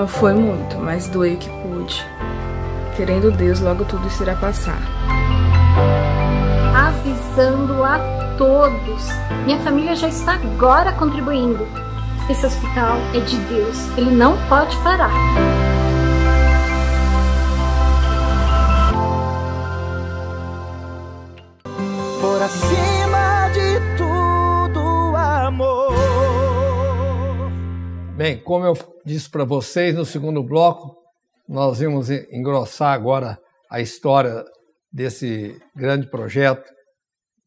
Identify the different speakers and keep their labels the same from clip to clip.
Speaker 1: Não foi muito, mas doei o que pude. Querendo Deus, logo tudo isso irá passar.
Speaker 2: Avisando a todos, minha família já está agora contribuindo. Esse hospital é de Deus, ele não pode parar.
Speaker 3: Bem, como eu disse para vocês no segundo bloco, nós vamos engrossar agora a história desse grande projeto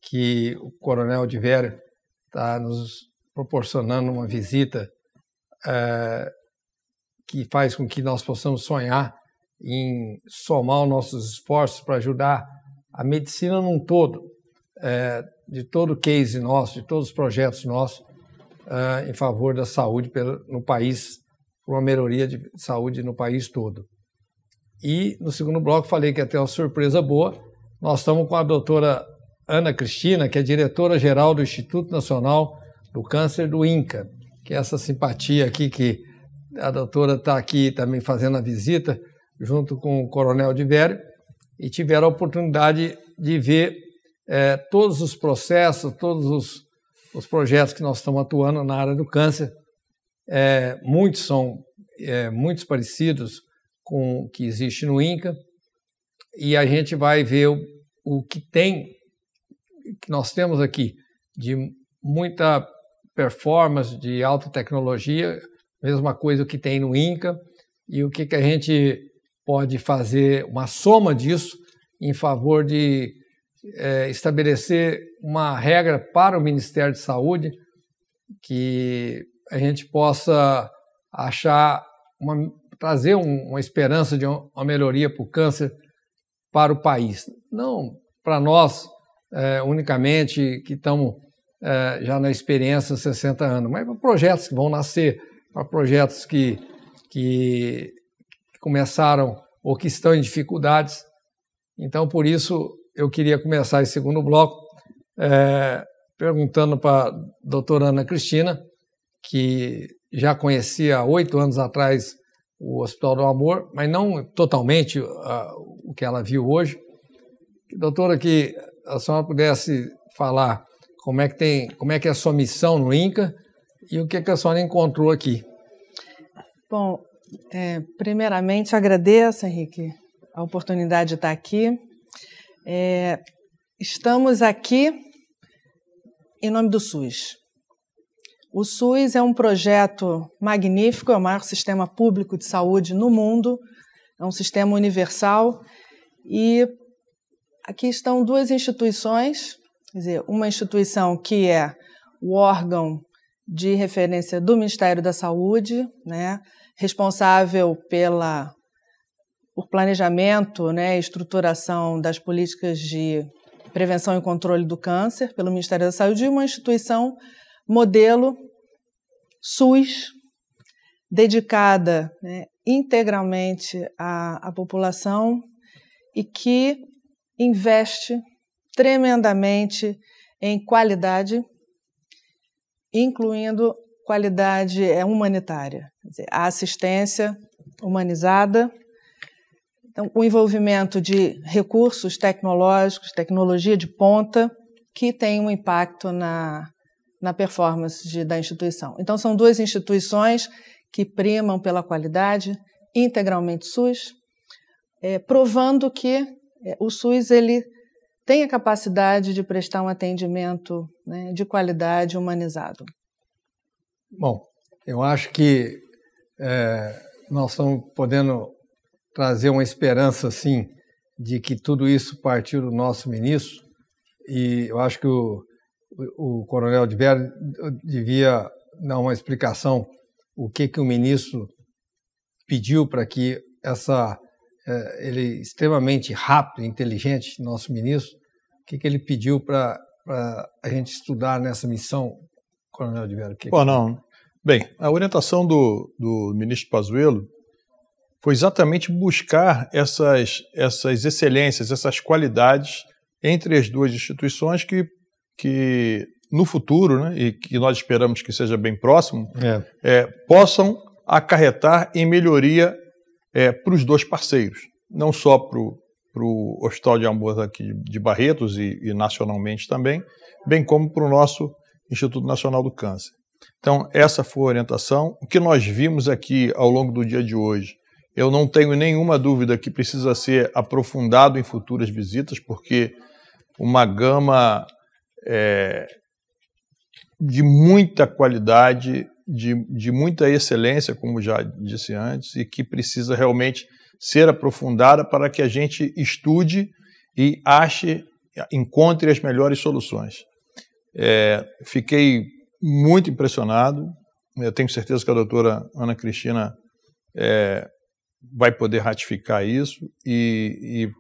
Speaker 3: que o Coronel de Vério está nos proporcionando uma visita é, que faz com que nós possamos sonhar em somar os nossos esforços para ajudar a medicina num todo, é, de todo o case nosso, de todos os projetos nossos, uh, em favor da saúde no país, uma melhoria de saúde no país todo. E no segundo bloco falei que até uma surpresa boa, nós estamos com a doutora Ana Cristina, que é diretora-geral do Instituto Nacional do Câncer do INCA, que é essa simpatia aqui que a doutora está aqui também fazendo a visita, junto com o Coronel de Vério, e tiveram a oportunidade de ver é, todos os processos, todos os os projetos que nós estamos atuando na área do câncer, é, muitos são é, muitos parecidos com o que existe no INCA, e a gente vai ver o, o que tem, que nós temos aqui, de muita performance, de alta tecnologia, mesma coisa que tem no INCA, e o que, que a gente pode fazer, uma soma disso, em favor de é, estabelecer uma regra para o Ministério de Saúde que a gente possa achar uma, trazer um, uma esperança de uma melhoria para o câncer para o país, não para nós é, unicamente que estamos é, já na experiência 60 anos, mas para projetos que vão nascer, para projetos que, que começaram ou que estão em dificuldades. Então, por isso, eu queria começar esse segundo bloco é, perguntando para a doutora Ana Cristina, que já conhecia há oito anos atrás o Hospital do Amor, mas não totalmente o que ela viu hoje. Doutora, que a senhora pudesse falar como é que tem, como é que é a sua missão no INCA e o que, é que a senhora encontrou aqui.
Speaker 1: Bom, é, primeiramente agradeço, Henrique, a oportunidade de estar aqui é, estamos aqui em nome do SUS. O SUS é um projeto magnífico, é o maior sistema público de saúde no mundo, é um sistema universal e aqui estão duas instituições, quer dizer, uma instituição que é o órgão de referência do Ministério da Saúde, né, responsável pela por planejamento né, e estruturação das políticas de prevenção e controle do câncer pelo Ministério da Saúde e uma instituição modelo SUS, dedicada né, integralmente à, à população e que investe tremendamente em qualidade, incluindo qualidade é, humanitária, dizer, a assistência humanizada então, o envolvimento de recursos tecnológicos, tecnologia de ponta, que tem um impacto na, na performance de, da instituição. Então, são duas instituições que primam pela qualidade, integralmente SUS, é, provando que é, o SUS ele tem a capacidade de prestar um atendimento né, de qualidade humanizado.
Speaker 3: Bom, eu acho que é, nós estamos podendo trazer uma esperança, assim, de que tudo isso partiu do nosso ministro. E eu acho que o, o coronel de eh, devia dar uma explicação o que que o ministro pediu para que essa eh, ele extremamente rápido, inteligente, nosso ministro, o que que ele pediu para a gente estudar nessa missão, Coronel de Vera? Que Bom, não.
Speaker 2: Bem, a orientação do, do ministro Pazuello foi exatamente buscar essas, essas excelências, essas qualidades entre as duas instituições que, que no futuro, né, e que nós esperamos que seja bem próximo, é. É, possam acarretar em melhoria é, para os dois parceiros, não só para o Hospital de Amor aqui de Barretos e, e nacionalmente também, bem como para o nosso Instituto Nacional do Câncer. Então, essa foi a orientação. O que nós vimos aqui ao longo do dia de hoje eu não tenho nenhuma dúvida que precisa ser aprofundado em futuras visitas, porque uma gama é, de muita qualidade, de, de muita excelência, como já disse antes, e que precisa realmente ser aprofundada para que a gente estude e ache, encontre as melhores soluções. É, fiquei muito impressionado, eu tenho certeza que a doutora Ana Cristina é, vai poder ratificar isso e, e,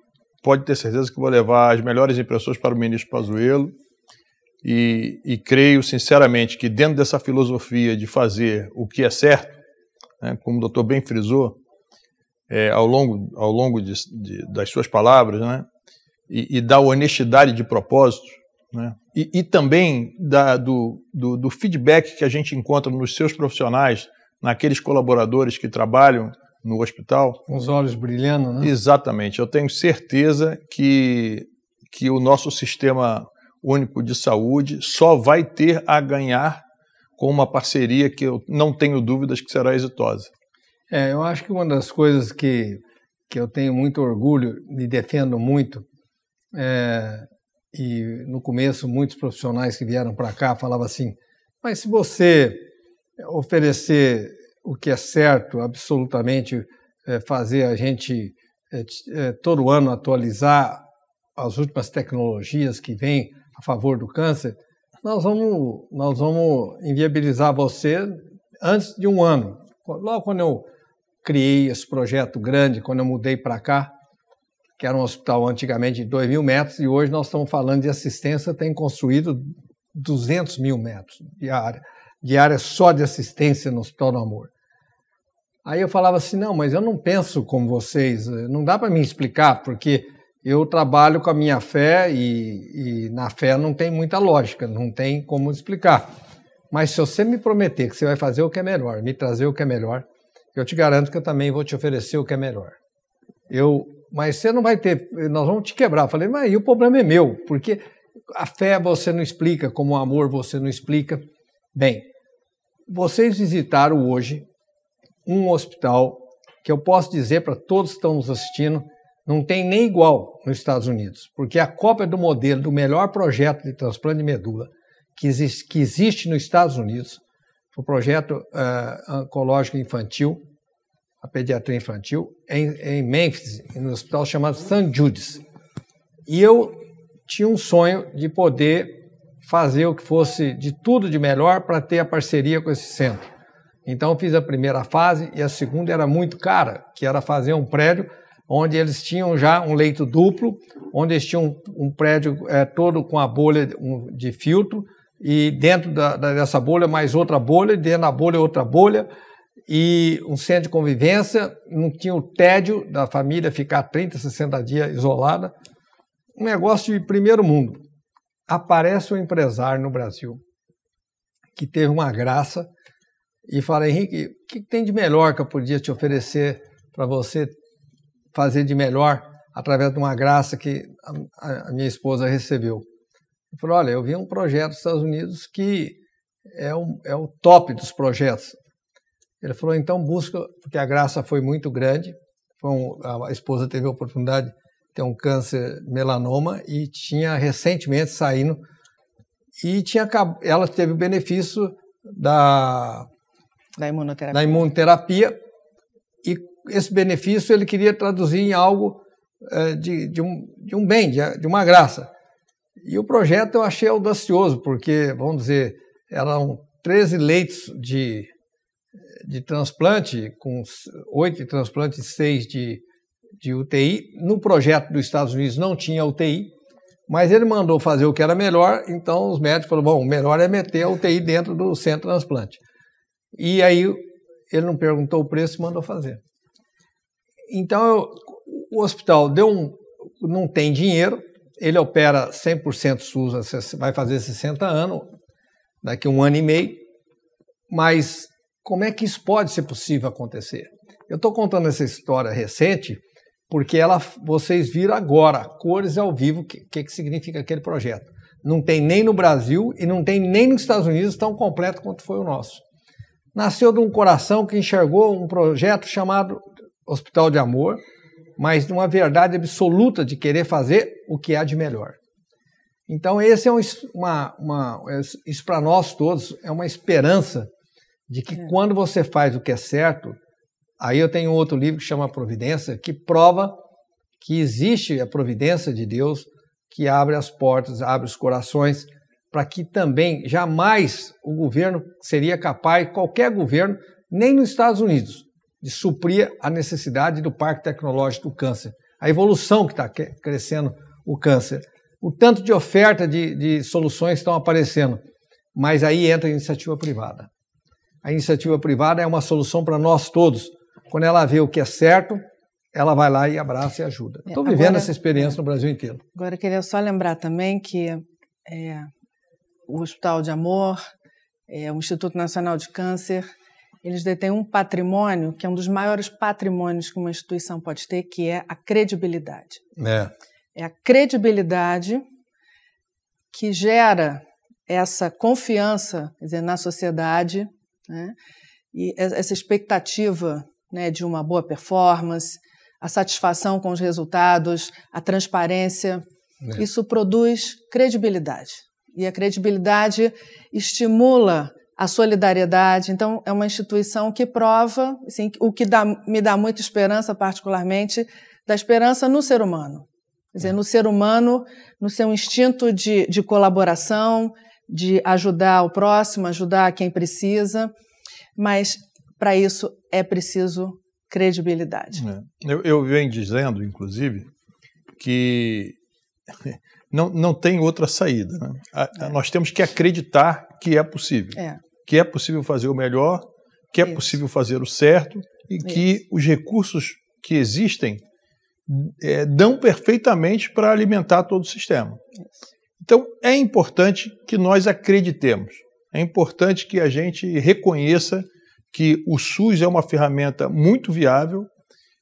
Speaker 2: pode ter certeza que vou levar as melhores impressões para o ministro Pazuello e, e creio sinceramente que dentro dessa filosofia de fazer o que é certo, né, como o doutor bem frisou é, ao longo, ao longo de, de, das suas palavras, né, e, e, da honestidade de propósito, né, e, também da, do, do, do feedback que a gente encontra nos seus profissionais, naqueles colaboradores que trabalham no hospital.
Speaker 3: Com os olhos brilhando, né?
Speaker 2: Exatamente. Eu tenho certeza que, que o nosso sistema único de saúde só vai ter a ganhar com uma parceria que eu não tenho dúvidas que será exitosa.
Speaker 3: É, eu acho que uma das coisas que, que eu tenho muito orgulho e defendo muito, é, e no começo muitos profissionais que vieram para cá falavam assim, mas se você oferecer o que é certo, absolutamente, é fazer a gente é, todo ano atualizar as últimas tecnologias que vêm a favor do câncer, nós vamos, nós vamos inviabilizar você antes de um ano. Logo quando eu criei esse projeto grande, quando eu mudei para cá, que era um hospital antigamente de 2 mil metros, e hoje nós estamos falando de assistência, tem construído 200 mil metros de área, de área só de assistência no Hospital do Amor. Aí eu falava assim: não, mas eu não penso como vocês, eh, não dá para me explicar, porque eu trabalho com a minha fé e, e, na fé não tem muita lógica, não tem como explicar. Mas se você me prometer que você vai fazer o que é melhor, me trazer o que é melhor, eu te garanto que eu também vou te oferecer o que é melhor. Eu, mas você não vai ter, nós vamos te quebrar. Eu falei, mas aí o problema é meu, porque a fé você não explica, como o amor você não explica. Bem, vocês visitaram hoje um hospital que eu posso dizer para todos que estão nos assistindo, não tem nem igual nos Estados Unidos, porque é a cópia do modelo do melhor projeto de transplante de medula que existe, que existe nos Estados Unidos, o projeto uh, oncológico infantil, a pediatria infantil, em, em Memphis, no hospital chamado St. Jude's. E eu tinha um sonho de poder fazer o que fosse de tudo de melhor para ter a parceria com esse centro. Então eu fiz a primeira fase e a segunda era muito cara, que era fazer um prédio onde eles tinham já um leito duplo, onde eles tinham um, um prédio é, todo com a bolha de, um, de filtro e dentro da, da, dessa bolha mais outra bolha, dentro da bolha outra bolha e um centro de convivência, não tinha o tédio da família ficar 30, 60 dias isolada. Um negócio de primeiro mundo. Aparece um empresário no Brasil que teve uma graça e fala, Henrique, o que tem de melhor que eu podia te oferecer para você fazer de melhor através de uma graça que a, a minha esposa recebeu? Ele falou, olha, eu vi um projeto dos Estados Unidos que é o, é o top dos projetos. Ele falou, então busca, porque a graça foi muito grande, foi um, a esposa teve a oportunidade de ter um câncer melanoma e tinha recentemente saindo, e tinha, ela teve o benefício da da imunoterapia. Da imunoterapia. E esse benefício ele queria traduzir em algo é, de, de, um, de um bem, de, de uma graça. E o projeto eu achei audacioso, porque, vamos dizer, eram 13 leitos de, de transplante, com 8 de transplante e 6 de, de UTI. No projeto dos Estados Unidos não tinha UTI, mas ele mandou fazer o que era melhor, então os médicos falaram: bom, o melhor é meter a UTI dentro do centro de transplante. E aí ele não perguntou o preço e mandou fazer. Então o hospital deu um, não tem dinheiro, ele opera 100% SUS, vai fazer 60 anos, daqui a um ano e meio, mas como é que isso pode ser possível acontecer? Eu estou contando essa história recente porque ela, vocês viram agora, cores ao vivo, o que, que, que significa aquele projeto. Não tem nem no Brasil e não tem nem nos Estados Unidos tão completo quanto foi o nosso. Nasceu de um coração que enxergou um projeto chamado Hospital de Amor, mas de uma verdade absoluta de querer fazer o que há de melhor. Então, esse é um, uma, uma, é, isso para nós todos é uma esperança de que é. quando você faz o que é certo, aí eu tenho outro livro que chama Providência, que prova que existe a providência de Deus que abre as portas, abre os corações para que também jamais o governo seria capaz, qualquer governo, nem nos Estados Unidos, de suprir a necessidade do Parque Tecnológico do Câncer. A evolução que está crescendo o câncer. O tanto de oferta de, de soluções estão aparecendo. Mas aí entra a iniciativa privada. A iniciativa privada é uma solução para nós todos. Quando ela vê o que é certo, ela vai lá e abraça e ajuda. Estou é, vivendo essa experiência no Brasil inteiro.
Speaker 1: Agora, eu queria só lembrar também que é, o Hospital de Amor, é, o Instituto Nacional de Câncer, eles detêm um patrimônio que é um dos maiores patrimônios que uma instituição pode ter, que é a credibilidade.
Speaker 3: É,
Speaker 1: é a credibilidade que gera essa confiança dizer, na sociedade né? e essa expectativa né, de uma boa performance, a satisfação com os resultados, a transparência. É. Isso produz credibilidade. E a credibilidade estimula a solidariedade. Então, é uma instituição que prova, assim, o que dá, me dá muita esperança, particularmente, da esperança no ser humano. Quer dizer, é. no ser humano, no seu instinto de, de colaboração, de ajudar o próximo, ajudar quem precisa. Mas, para isso, é preciso credibilidade.
Speaker 2: É. Eu, eu venho dizendo, inclusive, que não, não tem outra saída. Né? A, é. Nós temos que acreditar que é possível. É. Que é possível fazer o melhor, que é Isso. possível fazer o certo e Isso. que os recursos que existem é, dão perfeitamente para alimentar todo o sistema. Isso. Então, é importante que nós acreditemos, é importante que a gente reconheça que o SUS é uma ferramenta muito viável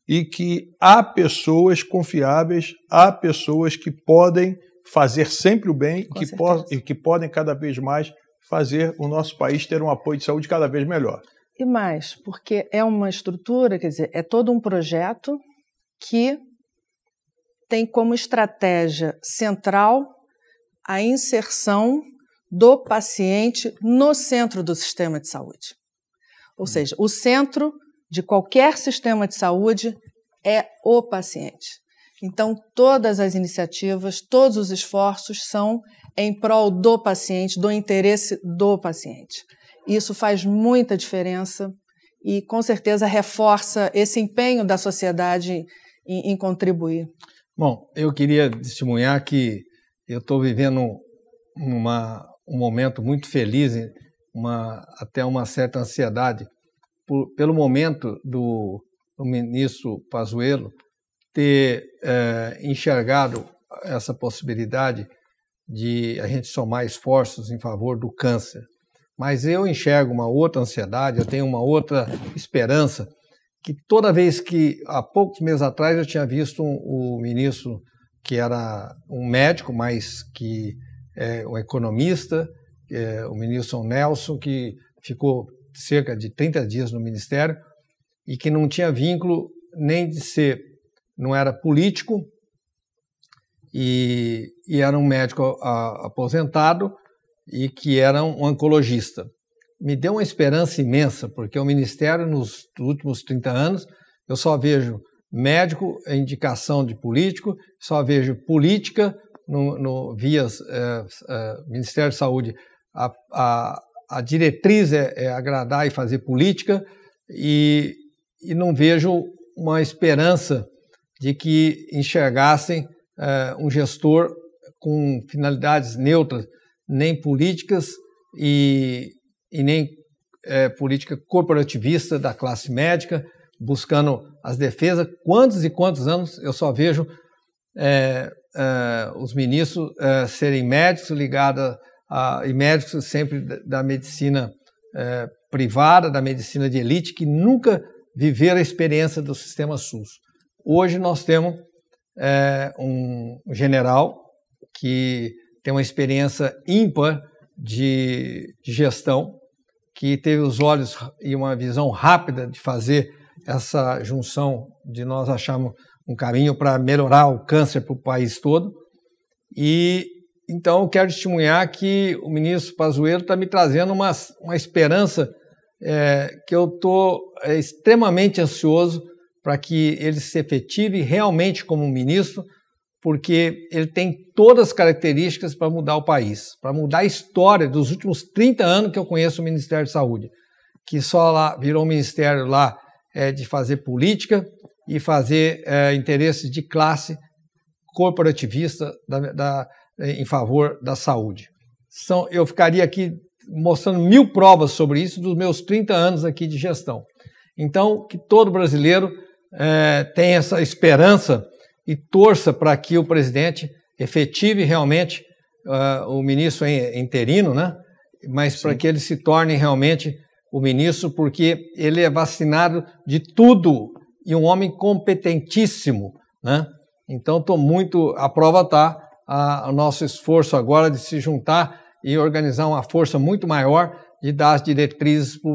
Speaker 2: e que há pessoas confiáveis, há pessoas que podem fazer sempre o bem e que, po e que podem cada vez mais fazer o nosso país ter um apoio de saúde cada vez melhor.
Speaker 1: E mais, porque é uma estrutura, quer dizer, é todo um projeto que tem como estratégia central a inserção do paciente no centro do sistema de saúde. Ou hum. seja, o centro de qualquer sistema de saúde é o paciente. Então, todas as iniciativas, todos os esforços são em prol do paciente, do interesse do paciente. Isso faz muita diferença e, com certeza, reforça esse empenho da sociedade em, em contribuir.
Speaker 3: Bom, eu queria testemunhar que eu estou vivendo uma, um momento muito feliz, uma, até uma certa ansiedade, por, pelo momento do, do ministro Pazuello ter é, enxergado essa possibilidade de a gente somar esforços em favor do câncer. Mas eu enxergo uma outra ansiedade, eu tenho uma outra esperança, que toda vez que, há poucos meses atrás, eu tinha visto o um, ministro que era um médico, mas que é um economista, é, o ministro Nelson, que ficou cerca de 30 dias no ministério e que não tinha vínculo nem de ser não era político e, e era um médico a, aposentado e que era um oncologista. Me deu uma esperança imensa, porque o Ministério, nos últimos 30 anos, eu só vejo médico, indicação de político, só vejo política no, no vias é, eh, é, eh, Ministério da Saúde. A, a, a diretriz é, é, agradar e fazer política e, e não vejo uma esperança de que enxergassem uh, um gestor com finalidades neutras, nem políticas e, e nem eh, política corporativista da classe médica, buscando as defesas. Quantos e quantos anos eu só vejo eh, os ministros serem médicos ligados a, e médicos sempre da medicina privada, da medicina de elite, que nunca viveram a experiência do sistema SUS. Hoje nós temos é, um general que tem uma experiência ímpar de, de gestão, que teve os olhos e uma visão rápida de fazer essa junção de nós acharmos um caminho para melhorar o câncer para o país todo. E então quero testemunhar que o ministro Pazuello está me trazendo uma, uma esperança é, que eu estou é, extremamente ansioso para que ele se efetive realmente como ministro, porque ele tem todas as características para mudar o país, para mudar a história dos últimos 30 anos que eu conheço o Ministério da Saúde, que só lá virou um ministério lá é, de fazer política e fazer é, interesses de classe corporativista da, da, é, em favor da saúde. São, eu ficaria aqui mostrando mil provas sobre isso dos meus 30 anos aqui de gestão. Então, que todo brasileiro é, tenha essa esperança e torça para que o presidente efetive realmente uh, o ministro interino, né? mas para que ele se torne realmente o ministro, porque ele é vacinado de tudo e um homem competentíssimo. Né? Então, estou muito. A prova está o nosso esforço agora de se juntar e organizar uma força muito maior de dar as diretrizes para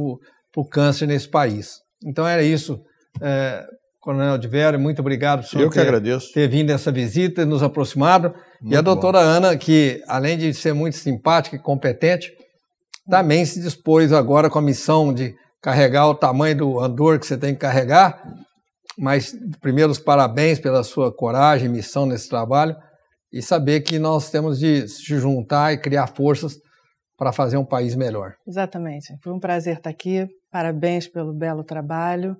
Speaker 3: o câncer nesse país. Então, era isso. É, Coronel de Vera, muito obrigado por Eu ter, agradeço. ter vindo essa visita, nos aproximado. Muito e a doutora bom. Ana, que além de ser muito simpática e competente, também se dispôs agora com a missão de carregar o tamanho do andor que você tem que carregar. Mas, primeiros parabéns pela sua coragem, missão nesse trabalho e saber que nós temos de se juntar e criar forças para fazer um país melhor.
Speaker 1: Exatamente. Foi um prazer estar aqui. Parabéns pelo belo trabalho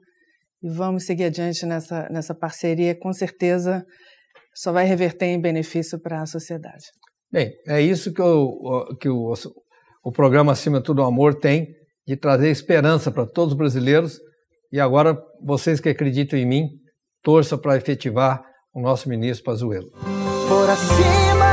Speaker 1: e vamos seguir adiante nessa, nessa parceria. Com certeza só vai reverter em benefício para a sociedade. Bem,
Speaker 3: é isso que, eu, que o, o programa Acima de Tudo Amor tem, de trazer esperança para todos os brasileiros. E agora, vocês que acreditam em mim, torça para efetivar o nosso ministro Pazuello.
Speaker 1: Por acima